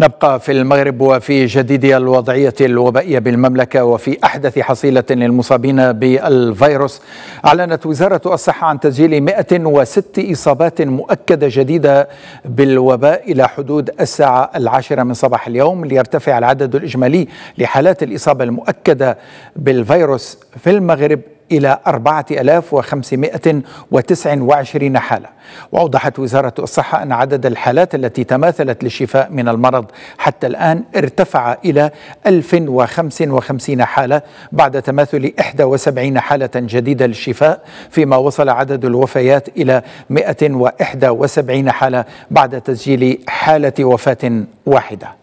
نبقى في المغرب وفي جديد الوضعية الوبائية بالمملكة وفي أحدث حصيلة للمصابين بالفيروس أعلنت وزارة الصحة عن تسجيل 106 إصابات مؤكدة جديدة بالوباء إلى حدود الساعة العاشرة من صباح اليوم ليرتفع العدد الإجمالي لحالات الإصابة المؤكدة بالفيروس في المغرب إلى 4529 حالة وأوضحت وزارة الصحة أن عدد الحالات التي تماثلت للشفاء من المرض حتى الآن ارتفع إلى 1055 حالة بعد تماثل 71 حالة جديدة للشفاء فيما وصل عدد الوفيات إلى 171 حالة بعد تسجيل حالة وفاة واحدة